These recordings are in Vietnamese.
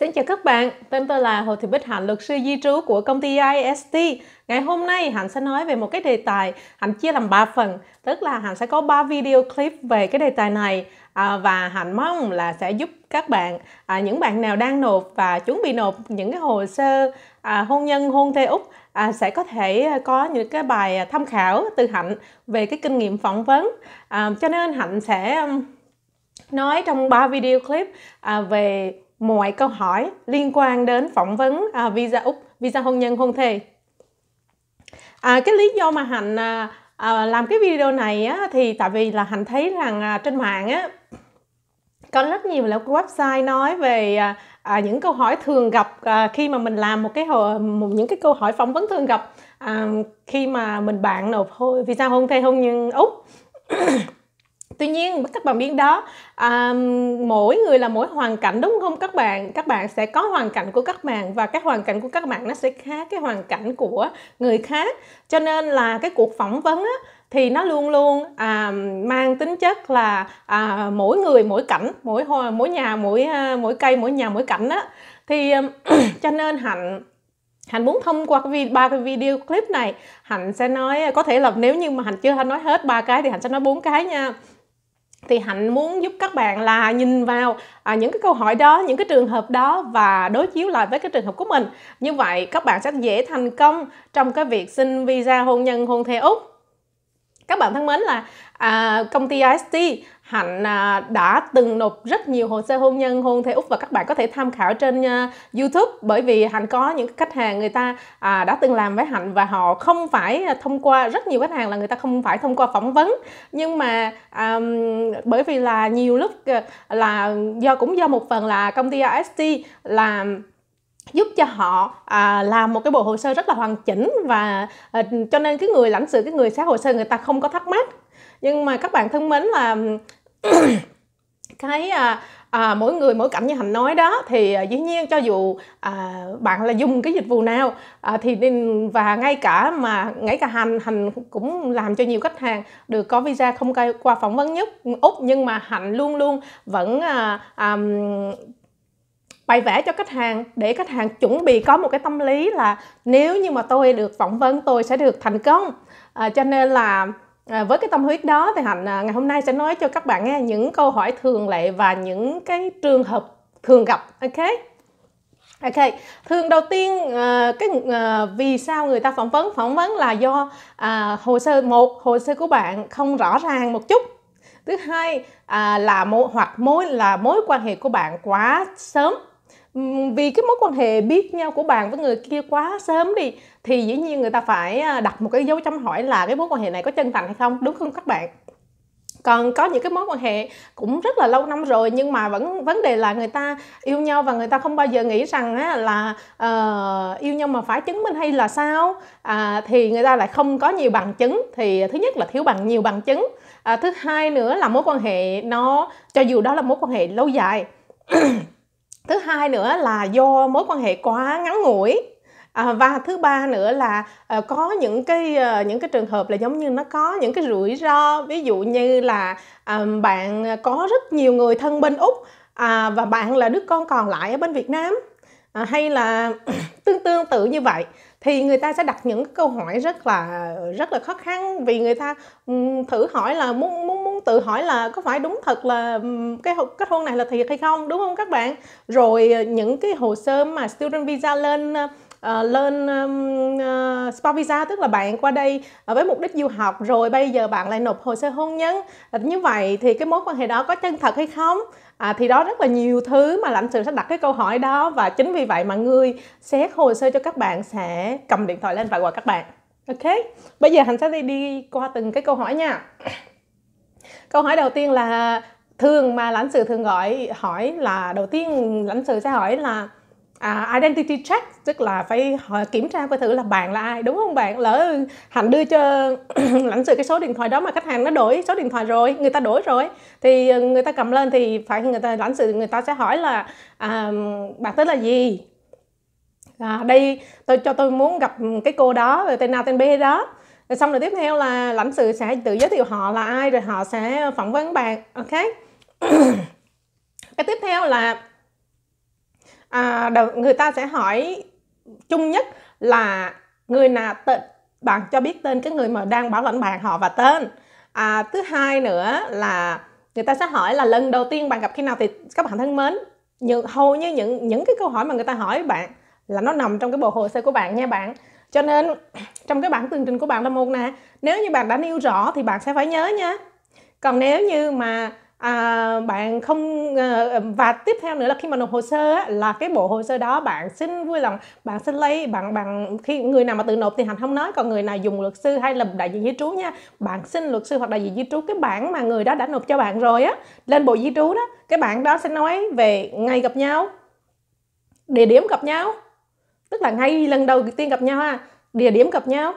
Xin chào các bạn, tên tôi là Hồ Thị Bích Hạnh, luật sư di trú của công ty IST. Ngày hôm nay Hạnh sẽ nói về một cái đề tài, Hạnh chia làm 3 phần, tức là Hạnh sẽ có 3 video clip về cái đề tài này à, và Hạnh mong là sẽ giúp các bạn, à, những bạn nào đang nộp và chuẩn bị nộp những cái hồ sơ à, hôn nhân, hôn thê Úc à, sẽ có thể có những cái bài tham khảo từ Hạnh về cái kinh nghiệm phỏng vấn. À, cho nên Hạnh sẽ nói trong 3 video clip à, về mọi câu hỏi liên quan đến phỏng vấn à, visa Úc, visa hôn nhân hôn thề. À, cái lý do mà Hạnh à, à, làm cái video này á, thì tại vì là Hạnh thấy rằng à, trên mạng á, có rất nhiều là website nói về à, à, những câu hỏi thường gặp à, khi mà mình làm một cái hồ, một những cái câu hỏi phỏng vấn thường gặp à, khi mà mình bạn nộp visa hôn thê hôn nhân úc tuy nhiên các bạn biết đó à, mỗi người là mỗi hoàn cảnh đúng không các bạn các bạn sẽ có hoàn cảnh của các bạn và cái hoàn cảnh của các bạn nó sẽ khác cái hoàn cảnh của người khác cho nên là cái cuộc phỏng vấn á, thì nó luôn luôn à, mang tính chất là à, mỗi người mỗi cảnh mỗi mỗi nhà mỗi à, mỗi cây mỗi nhà mỗi cảnh á thì um, cho nên hạnh hạnh muốn thông qua cái ba cái video clip này hạnh sẽ nói có thể là nếu như mà hạnh chưa nói hết ba cái thì hạnh sẽ nói bốn cái nha thì hạnh muốn giúp các bạn là nhìn vào à, những cái câu hỏi đó những cái trường hợp đó và đối chiếu lại với cái trường hợp của mình như vậy các bạn sẽ dễ thành công trong cái việc xin visa hôn nhân hôn thê úc các bạn thân mến là à, công ty IST Hạnh à, đã từng nộp rất nhiều hồ sơ hôn nhân hôn thê Úc và các bạn có thể tham khảo trên à, YouTube bởi vì Hạnh có những khách hàng người ta à, đã từng làm với Hạnh và họ không phải thông qua rất nhiều khách hàng là người ta không phải thông qua phỏng vấn nhưng mà à, bởi vì là nhiều lúc à, là do cũng do một phần là công ty IST làm giúp cho họ à, làm một cái bộ hồ sơ rất là hoàn chỉnh và à, cho nên cái người lãnh sự cái người xét hồ sơ người ta không có thắc mắc nhưng mà các bạn thân mến là cái à, à, mỗi người mỗi cảnh như hạnh nói đó thì à, dĩ nhiên cho dù à, bạn là dùng cái dịch vụ nào à, thì và ngay cả mà ngay cả hành hành cũng làm cho nhiều khách hàng được có visa không qua phỏng vấn nhất úc nhưng mà hạnh luôn luôn vẫn à, à, bày vẽ cho khách hàng để khách hàng chuẩn bị có một cái tâm lý là nếu như mà tôi được phỏng vấn tôi sẽ được thành công à, cho nên là à, với cái tâm huyết đó thì hạnh à, ngày hôm nay sẽ nói cho các bạn nghe những câu hỏi thường lệ và những cái trường hợp thường gặp ok Ok, thường đầu tiên uh, cái uh, vì sao người ta phỏng vấn phỏng vấn là do uh, hồ sơ một hồ sơ của bạn không rõ ràng một chút thứ hai à, là mối hoặc mối là mối quan hệ của bạn quá sớm vì cái mối quan hệ biết nhau của bạn với người kia quá sớm đi thì dĩ nhiên người ta phải à, đặt một cái dấu chấm hỏi là cái mối quan hệ này có chân thành hay không đúng không các bạn còn có những cái mối quan hệ cũng rất là lâu năm rồi nhưng mà vẫn vấn đề là người ta yêu nhau và người ta không bao giờ nghĩ rằng á, là uh, yêu nhau mà phải chứng minh hay là sao à, thì người ta lại không có nhiều bằng chứng thì thứ nhất là thiếu bằng nhiều bằng chứng à, thứ hai nữa là mối quan hệ nó cho dù đó là mối quan hệ lâu dài thứ hai nữa là do mối quan hệ quá ngắn ngủi À, và thứ ba nữa là à, có những cái à, những cái trường hợp là giống như nó có những cái rủi ro ví dụ như là à, bạn có rất nhiều người thân bên úc à, và bạn là đứa con còn lại ở bên việt nam à, hay là tương tương tự như vậy thì người ta sẽ đặt những câu hỏi rất là rất là khó khăn vì người ta thử hỏi là muốn muốn muốn tự hỏi là có phải đúng thật là cái kết hôn này là thiệt hay không đúng không các bạn rồi ờ, những cái hồ sơ mà student visa lên Uh, lên um, uh, spa visa tức là bạn qua đây với mục đích du học rồi bây giờ bạn lại nộp hồ sơ hôn nhân như vậy thì cái mối quan hệ đó có chân thật hay không à, thì đó rất là nhiều thứ mà lãnh sự sẽ đặt cái câu hỏi đó và chính vì vậy mà người xét hồ sơ cho các bạn sẽ cầm điện thoại lên và gọi các bạn ok bây giờ hành sẽ đi đi qua từng cái câu hỏi nha câu hỏi đầu tiên là thường mà lãnh sự thường gọi hỏi là đầu tiên lãnh sự sẽ hỏi là à, identity check tức là phải ờ, kiểm tra coi thử là bạn là ai đúng không bạn lỡ hạnh đưa cho lãnh sự cái số điện thoại đó mà khách hàng nó đổi số điện thoại rồi người ta đổi rồi thì ờ, người ta cầm lên thì phải người ta lãnh sự người ta sẽ hỏi là à, bạn tên là gì à, đây tôi cho tôi muốn gặp cái cô đó rồi tên nào tên b đó rồi xong rồi tiếp theo là lãnh sự sẽ tự giới thiệu họ là ai rồi họ sẽ phỏng vấn bạn ok cái tiếp theo là à, người ta sẽ hỏi chung nhất là người nào tên bạn cho biết tên cái người mà đang bảo lãnh bạn họ và tên à, thứ hai nữa là người ta sẽ hỏi là lần đầu tiên bạn gặp khi nào thì các bạn thân mến những, hầu như những những cái câu hỏi mà người ta hỏi bạn là nó nằm trong cái bộ hồ sơ của bạn nha bạn cho nên trong cái bản tường trình của bạn là một nè nếu như bạn đã nêu rõ thì bạn sẽ phải nhớ nha còn nếu như mà à, bạn không ờ, ờ, và tiếp theo nữa là khi mà nộp hồ sơ á, là cái bộ hồ sơ đó bạn xin vui lòng bạn xin lấy bạn bằng khi người nào mà tự nộp thì hành không nói còn người nào dùng luật sư hay là đại diện di trú nha bạn xin luật sư hoặc đại diện di trú cái bản mà người đó đã nộp cho bạn rồi á lên bộ di trú đó cái bản đó sẽ nói về ngày gặp nhau địa điểm gặp nhau tức là ngay lần đầu tiên gặp nhau ha địa điểm gặp nhau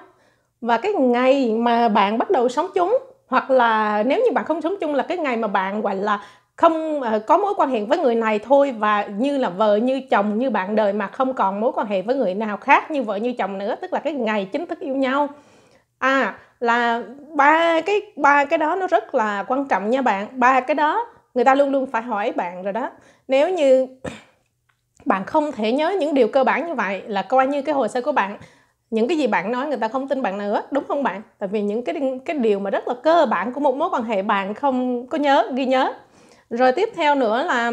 và cái ngày mà bạn bắt đầu sống chúng hoặc là nếu như bạn không sống chung là cái ngày mà bạn gọi là không ờ, có mối quan hệ với người này thôi và như là vợ như chồng như bạn đời mà không còn mối quan hệ với người nào khác như vợ như chồng nữa tức là cái ngày chính thức yêu nhau à là ba cái ba cái đó nó rất là quan trọng nha bạn ba cái đó người ta luôn luôn phải hỏi bạn rồi đó nếu như bạn không thể nhớ những điều cơ bản như vậy là coi như cái hồ sơ của bạn những cái gì bạn nói người ta không tin bạn nữa đúng không bạn tại vì những cái cái điều mà rất là cơ bản của một mối quan hệ bạn không có nhớ ghi nhớ rồi tiếp theo nữa là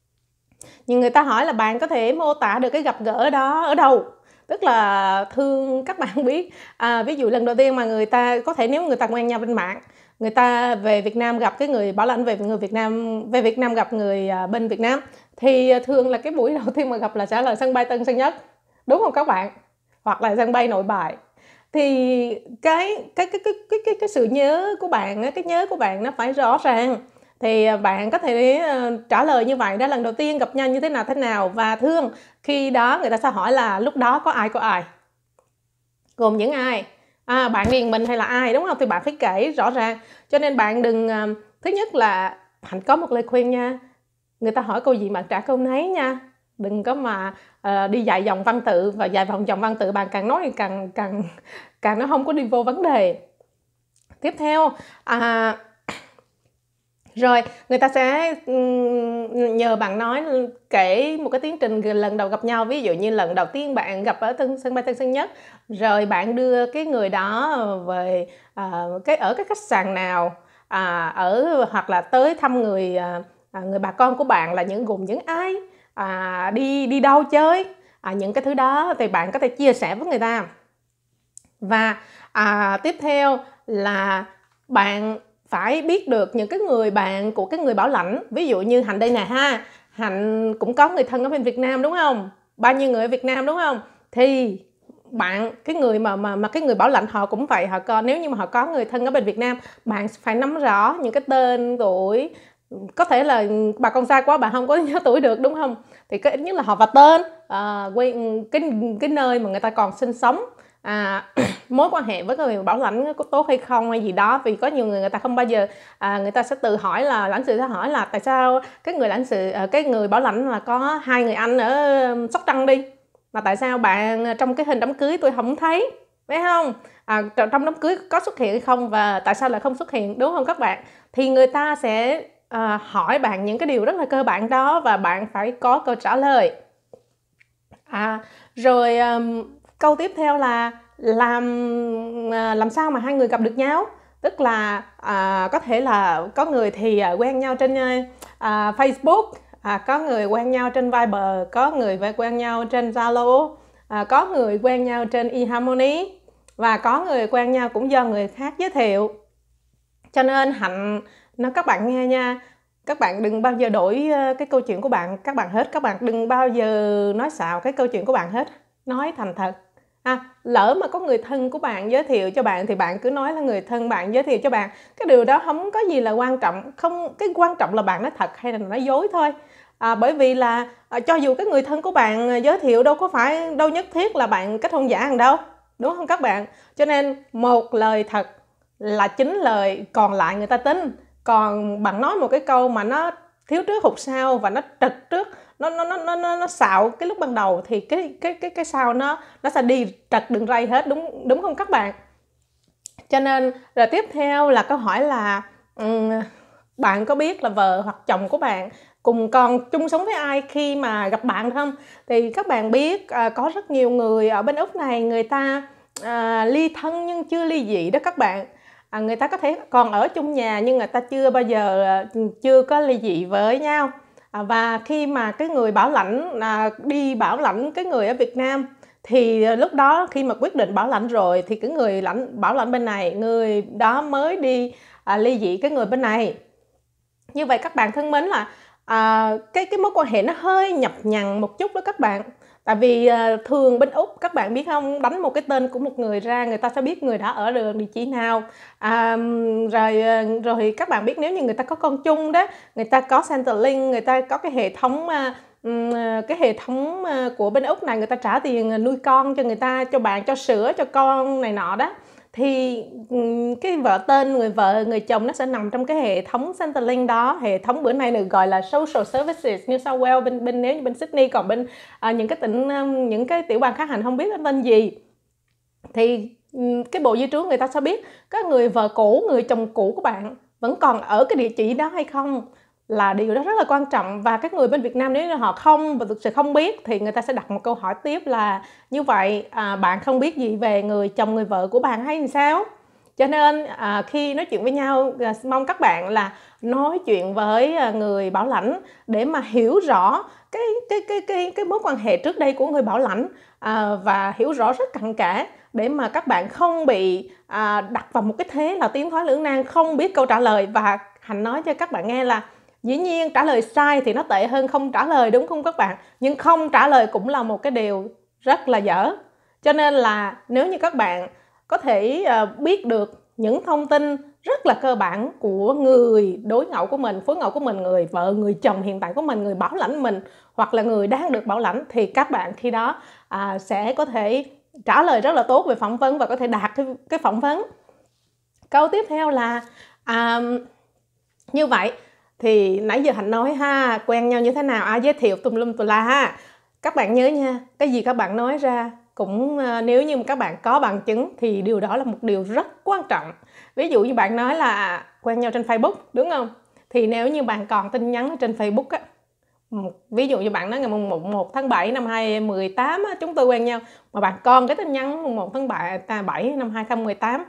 nhưng người ta hỏi là bạn có thể mô tả được cái gặp gỡ đó ở đâu tức là thương các bạn biết à, ví dụ lần đầu tiên mà người ta có thể nếu người ta quen nhau bên mạng người ta về Việt Nam gặp cái người bảo lãnh về người Việt Nam về Việt Nam gặp người à, bên Việt Nam thì à, thường là cái buổi đầu tiên mà gặp là trả lời sân bay Tân Sơn Nhất đúng không các bạn hoặc là sân bay nội bài thì cái cái cái cái cái cái, cái sự nhớ của bạn cái nhớ của bạn nó phải rõ ràng thì à, bạn có thể à, trả lời như vậy đó lần đầu tiên gặp nhau như thế nào thế nào và thương khi đó người ta sẽ hỏi là lúc đó có ai có ai gồm những ai à, bạn liền mình hay là ai đúng không thì bạn phải kể rõ ràng cho nên bạn đừng à, thứ nhất là hạnh có một lời khuyên nha người ta hỏi câu gì bạn trả câu nấy nha đừng có mà Ờ, đi dạy dòng văn tự và dạy vòng dòng văn tự bạn càng nói thì càng càng càng nó không có đi vô vấn đề tiếp theo à, rồi người ta sẽ nhờ bạn nói kể một cái tiến trình lần đầu gặp nhau ví dụ như lần đầu tiên bạn gặp ở tân sân bay tân sơn nhất rồi bạn đưa cái người đó về à, cái ở cái khách sạn nào à, ở hoặc là tới thăm người à, à người bà con của bạn là những gồm những ai à, đi đi đâu chơi à, những cái thứ đó thì bạn có thể chia sẻ với người ta và à, tiếp theo là bạn phải biết được những cái người bạn của cái người bảo lãnh ví dụ như hạnh đây nè ha hạnh cũng có người thân ở bên việt nam đúng không bao nhiêu người ở việt nam đúng không thì bạn cái người mà mà mà cái người bảo lãnh họ cũng vậy họ có nếu như mà họ có người thân ở bên Việt Nam bạn phải nắm rõ những cái tên tuổi có thể là bà con xa quá bà không có nhớ tuổi được đúng không thì cái ít nhất là họ và tên à, quê cái cái nơi mà người ta còn sinh sống à, mối quan hệ với người bảo lãnh có tốt hay không hay gì đó vì có nhiều người người ta không bao giờ à, người ta sẽ tự hỏi là lãnh sự sẽ hỏi là tại sao cái người lãnh sự à, cái người bảo lãnh là có hai người anh ở sóc trăng đi mà tại sao bạn trong cái hình đám cưới tôi không thấy phải không à, trong đám cưới có xuất hiện hay không và tại sao lại không xuất hiện đúng không các bạn thì người ta sẽ à, hỏi bạn những cái điều rất là cơ bản đó và bạn phải có câu trả lời à rồi um, câu tiếp theo là làm à, làm sao mà hai người gặp được nhau tức là à, có thể là có người thì à, quen nhau trên à, à, Facebook à, có người quen nhau trên Viber có người quen nhau trên Zalo à, có người quen nhau trên eHarmony và có người quen nhau cũng do người khác giới thiệu cho nên hạnh nó các bạn nghe nha các bạn đừng bao giờ đổi ờ, cái câu chuyện của bạn các bạn hết các bạn đừng bao giờ nói xạo cái câu chuyện của bạn hết nói thành thật à, lỡ mà có người thân của bạn giới thiệu cho bạn thì bạn cứ nói là người thân bạn giới thiệu cho bạn cái điều đó không có gì là quan trọng không cái quan trọng là bạn nói thật hay là nói dối thôi à, bởi vì là à, cho dù cái người thân của bạn ờ, giới thiệu đâu có phải đâu nhất thiết là bạn kết hôn giả hàng đâu đúng không các bạn cho nên một lời thật là chính lời còn lại người ta tin còn bạn nói một cái câu mà nó thiếu trước hụt sau và nó trật trước nó nó nó nó nó, nó xạo cái lúc ban đầu thì cái cái cái cái sau nó nó sẽ đi trật đường ray hết đúng đúng không các bạn cho nên rồi tiếp theo là câu hỏi là um, bạn có biết là vợ hoặc chồng của bạn cùng còn chung sống với ai khi mà gặp bạn không thì các bạn biết à, có rất nhiều người ở bên úc này người ta à, ly thân nhưng chưa ly dị đó các bạn à, người ta có thể còn ở chung nhà nhưng người ta chưa bao giờ ờ, chưa có ly dị với nhau à, và khi mà cái người bảo lãnh à, đi bảo lãnh cái người ở Việt Nam thì ờ, lúc đó khi mà quyết định bảo lãnh rồi thì cái người lãnh bảo lãnh bên này người đó mới đi à, ly dị cái người bên này như vậy các bạn thân mến là à, cái cái mối quan hệ nó hơi nhập nhằn một chút đó các bạn tại vì ờ, thường bên úc các bạn biết không đánh một cái tên của một người ra người ta sẽ biết người đó ở đường địa chỉ nào à, rồi ờ, rồi các bạn biết nếu như người ta có con chung đó người ta có centerlink người ta có cái hệ thống ờ, cái hệ thống của bên úc này người ta trả tiền nuôi con cho người ta cho bạn cho sữa cho con này nọ đó thì cái vợ tên người vợ người chồng nó sẽ nằm trong cái hệ thống Centrelink đó hệ thống bữa nay được gọi là social services New South Wales bên bên nếu như bên Sydney còn bên à, những cái tỉnh những cái tiểu bang khác hành không biết nó tên gì thì cái bộ di trú người ta sẽ biết các người vợ cũ người chồng cũ của bạn vẫn còn ở cái địa chỉ đó hay không là điều đó rất là quan trọng và các người bên Việt Nam nếu như họ không và thực sự không biết thì người ta sẽ đặt một câu hỏi tiếp là như vậy à, bạn không biết gì về người chồng người vợ của bạn hay sao cho nên à, khi nói chuyện với nhau à, mong các bạn là nói chuyện với à, người bảo lãnh để mà hiểu rõ cái cái cái cái cái mối quan hệ trước đây của người bảo lãnh à, và hiểu rõ rất cặn kẽ để mà các bạn không bị à, đặt vào một cái thế là tiếng thoái lưỡng nan không biết câu trả lời và hạnh nói cho các bạn nghe là dĩ nhiên trả lời sai thì nó tệ hơn không trả lời đúng không các bạn nhưng không trả lời cũng là một cái điều rất là dở cho nên là nếu như các bạn có thể ờ, biết được những thông tin rất là cơ bản của người đối ngẫu của mình phối ngẫu của mình người vợ người chồng hiện tại của mình người bảo lãnh mình hoặc là người đang được bảo lãnh thì các bạn khi đó à, sẽ có thể trả lời rất là tốt về phỏng vấn và có thể đạt cái, cái phỏng vấn câu tiếp theo là à, như vậy thì nãy giờ hạnh nói ha quen nhau như thế nào ai à, giới thiệu tùm lum tùm la ha các bạn nhớ nha cái gì các bạn nói ra cũng ờ, nếu như mà các bạn có bằng chứng thì điều đó là một điều rất quan trọng ví dụ như bạn nói là quen nhau trên facebook đúng không thì nếu như bạn còn tin nhắn trên facebook á ví dụ như bạn nói ngày mùng 1 tháng 7 năm 2018 á, chúng tôi quen nhau mà bạn còn cái tin nhắn mùng 1 tháng 7, 7 à, năm 2018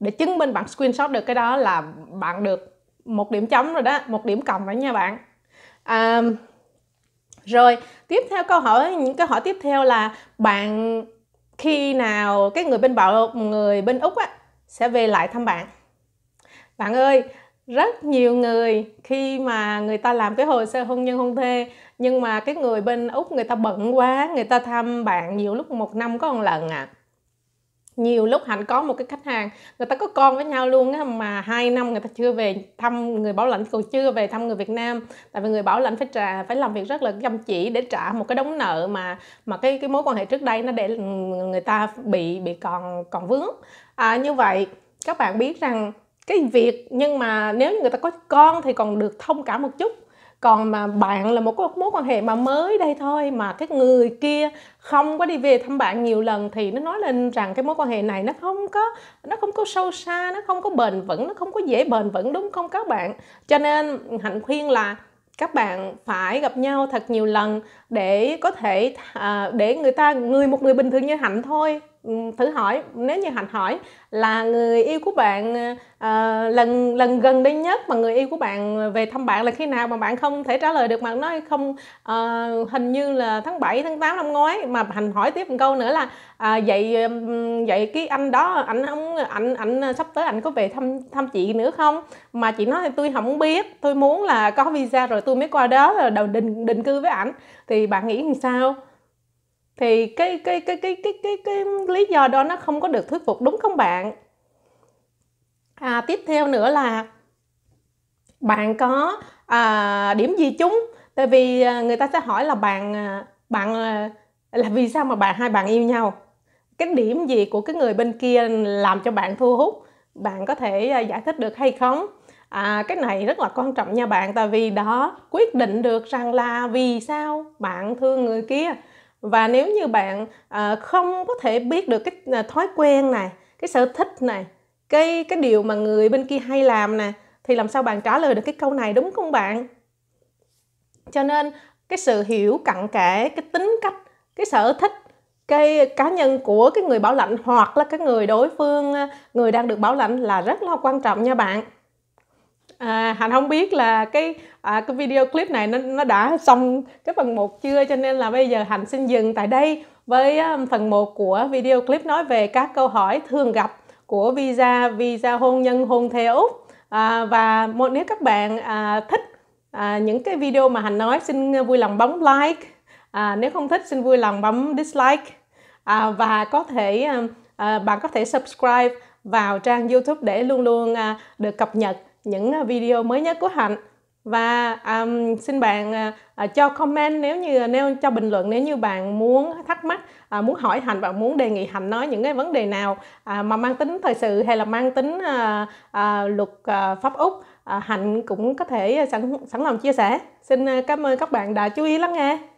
để chứng minh bạn screenshot được cái đó là bạn được một điểm chấm rồi đó một điểm cộng rồi nha bạn à, rồi tiếp theo câu hỏi những câu hỏi tiếp theo là bạn khi nào cái người bên bảo người bên úc á, sẽ về lại thăm bạn bạn ơi rất nhiều người khi mà người ta làm cái hồ sơ hôn nhân hôn thê nhưng mà cái người bên úc người ta bận quá người ta thăm bạn nhiều lúc một năm có một lần à nhiều lúc hạnh có một cái khách hàng người ta có con với nhau luôn á mà hai năm người ta chưa về thăm người bảo lãnh còn chưa về thăm người Việt Nam tại vì người bảo lãnh phải trả phải làm việc rất là chăm chỉ để trả một cái đống nợ mà mà cái cái mối quan hệ trước đây nó để người ta bị bị còn còn vướng à, như vậy các bạn biết rằng cái việc nhưng mà nếu người ta có con thì còn được thông cảm một chút còn mà bạn là một mối quan hệ mà mới đây thôi mà cái người kia không có đi về thăm bạn nhiều lần thì nó nói lên rằng cái mối quan hệ này nó không có nó không có sâu xa nó không có bền vững nó không có dễ bền vững đúng không các bạn cho nên hạnh khuyên là các bạn phải gặp nhau thật nhiều lần để có thể à, để người ta người một người bình thường như hạnh thôi thử hỏi nếu như hạnh hỏi là người yêu của bạn uh, lần lần gần đây nhất mà người yêu của bạn về thăm bạn là khi nào mà bạn không thể trả lời được mà nói không uh, hình như là tháng 7 tháng 8 năm ngoái mà hạnh hỏi tiếp một câu nữa là uh, vậy vậy cái anh đó ảnh không ảnh ảnh sắp tới ảnh có về thăm thăm chị nữa không mà chị nói thì tôi không biết tôi muốn là có visa rồi tôi mới qua đó là đầu định định cư với ảnh thì bạn nghĩ làm sao thì cái cái cái cái cái cái cái lý do đó nó không có được thuyết phục đúng không bạn à, tiếp theo nữa là bạn có à, điểm gì chúng tại vì à, người ta sẽ hỏi là bạn à, bạn à, là vì sao mà bạn hai bạn yêu nhau cái điểm gì của cái người bên kia làm cho bạn thu hút bạn có thể giải thích được hay không à, cái này rất là quan trọng nha bạn tại vì đó quyết định được rằng là vì sao bạn thương người kia và nếu như bạn à, không có thể biết được cái à, thói quen này cái sở thích này cái cái điều mà người bên kia hay làm nè thì làm sao bạn trả lời được cái câu này đúng không bạn cho nên cái sự hiểu cặn kẽ cái tính cách cái sở thích cái cá nhân của cái người bảo lãnh hoặc là cái người đối phương à, người đang được bảo lãnh là rất là quan trọng nha bạn à, hạnh không biết là cái à, cái video clip này nó nó đã xong cái phần 1 chưa cho nên là bây giờ hạnh xin dừng tại đây với phần 1 của video clip nói về các câu hỏi thường gặp của visa visa hôn nhân hôn theo úc à, và một nếu các bạn à, thích à, những cái video mà hạnh nói xin vui lòng bấm like à, nếu không thích xin vui lòng bấm dislike à, và có thể à, à bạn có thể subscribe vào trang youtube để luôn luôn à, được cập nhật những à, video mới nhất của Hạnh và um, xin bạn uh, cho comment nếu như nêu cho bình luận nếu như bạn muốn thắc mắc uh, muốn hỏi hạnh bạn muốn đề nghị hạnh nói những cái vấn đề nào uh, mà mang tính thời sự hay là mang tính uh, uh, luật uh, pháp úc uh, hạnh cũng có thể sẵn sẵn lòng chia sẻ xin cảm ơn các bạn đã chú ý lắng nghe